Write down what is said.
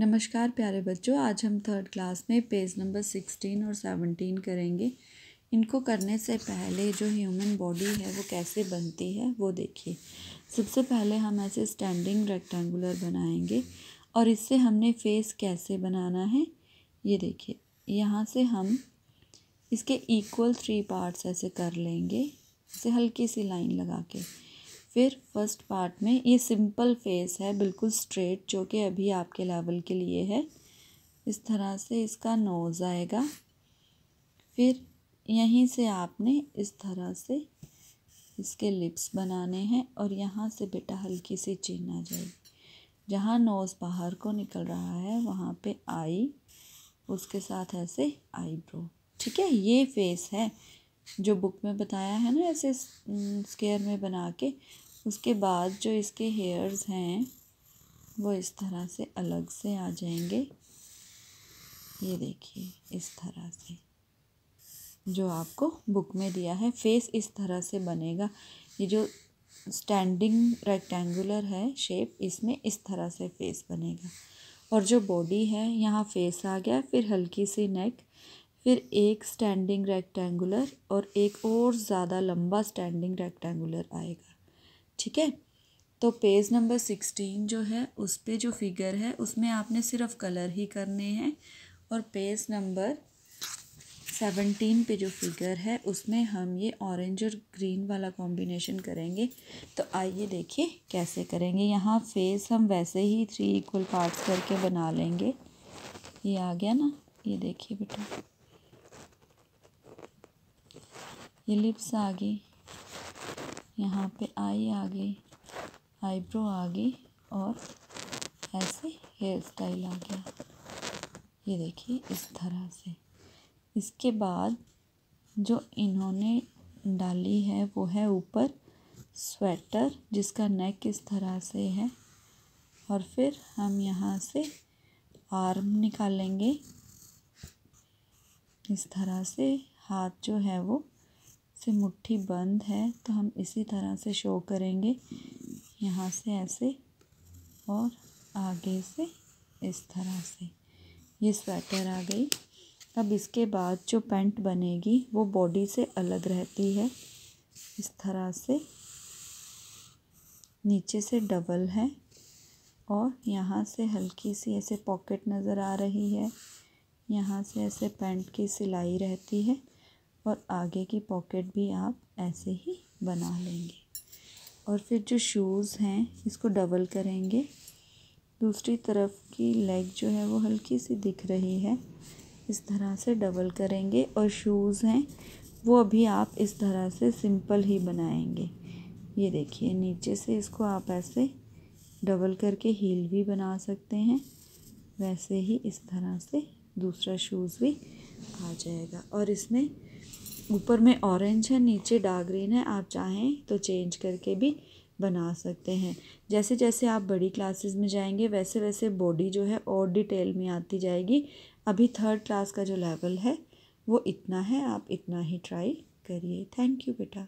नमस्कार प्यारे बच्चों आज हम थर्ड क्लास में पेज नंबर सिक्सटीन और सेवनटीन करेंगे इनको करने से पहले जो ह्यूमन बॉडी है वो कैसे बनती है वो देखिए सबसे पहले हम ऐसे स्टैंडिंग रेक्टेंगुलर बनाएंगे और इससे हमने फेस कैसे बनाना है ये देखिए यहाँ से हम इसके इक्वल थ्री पार्ट्स ऐसे कर लेंगे इसे हल्की सी लाइन लगा के फिर फर्स्ट पार्ट में ये सिंपल फेस है बिल्कुल स्ट्रेट जो कि अभी आपके लेवल के लिए है इस तरह से इसका नोज़ आएगा फिर यहीं से आपने इस तरह से इसके लिप्स बनाने हैं और यहाँ से बेटा हल्की सी चीन आ जाएगी जहाँ नोज़ बाहर को निकल रहा है वहाँ पे आई उसके साथ ऐसे आईब्रो ठीक है ये फेस है जो बुक में बताया है ना ऐसे स्केयर mm, में बना के उसके बाद जो इसके हेयर्स हैं वो इस तरह से अलग से आ जाएंगे ये देखिए इस तरह से जो आपको बुक में दिया है फेस इस तरह से बनेगा ये जो स्टैंडिंग रेक्टेंगुलर है शेप इसमें इस तरह से फेस बनेगा और जो बॉडी है यहाँ फेस आ गया फिर हल्की सी नेक फिर एक स्टैंडिंग रेक्टेंगुलर और एक और ज़्यादा लंबा स्टैंडिंग रेक्टेंगुलर आएगा ठीक है तो पेज नंबर सिक्सटीन जो है उस पर जो फिगर है उसमें आपने सिर्फ कलर ही करने हैं और पेज नंबर सेवनटीन पे जो फिगर है उसमें हम ये ऑरेंज और ग्रीन वाला कॉम्बिनेशन करेंगे तो आइए देखिए कैसे करेंगे यहाँ फेस हम वैसे ही थ्री इक्वल पार्ट्स करके बना लेंगे ये आ गया ना ये देखिए बेटा ये लिप्स आ गई यहाँ पे आई आ गई आईब्रो आ गई और ऐसे हेयर स्टाइल आ गया ये देखिए इस तरह से इसके बाद जो इन्होंने डाली है वो है ऊपर स्वेटर जिसका नेक इस तरह से है और फिर हम यहाँ से आर्म निकालेंगे इस तरह से हाथ जो है वो से मुट्ठी बंद है तो हम इसी तरह से शो करेंगे यहाँ से ऐसे और आगे से इस तरह से ये स्वेटर आ गई अब इसके बाद जो पैंट बनेगी वो बॉडी से अलग रहती है इस तरह से नीचे से डबल है और यहाँ से हल्की सी ऐसे पॉकेट नज़र आ रही है यहाँ से ऐसे पैंट की सिलाई रहती है और आगे की पॉकेट भी आप ऐसे ही बना लेंगे और फिर जो शूज़ हैं इसको डबल करेंगे दूसरी तरफ की लेग जो है वो हल्की सी दिख रही है इस तरह से डबल करेंगे और शूज़ हैं वो अभी आप इस तरह से सिंपल ही बनाएंगे ये देखिए नीचे से इसको आप ऐसे डबल करके हील भी बना सकते हैं वैसे ही इस तरह से दूसरा शूज़ भी आ जाएगा और इसमें ऊपर में ऑरेंज है नीचे डार्क ग्रीन है आप चाहें तो चेंज करके भी बना सकते हैं जैसे जैसे आप बड़ी क्लासेस में जाएंगे वैसे वैसे बॉडी जो है और डिटेल में आती जाएगी अभी थर्ड क्लास का जो लेवल है वो इतना है आप इतना ही ट्राई करिए थैंक यू बेटा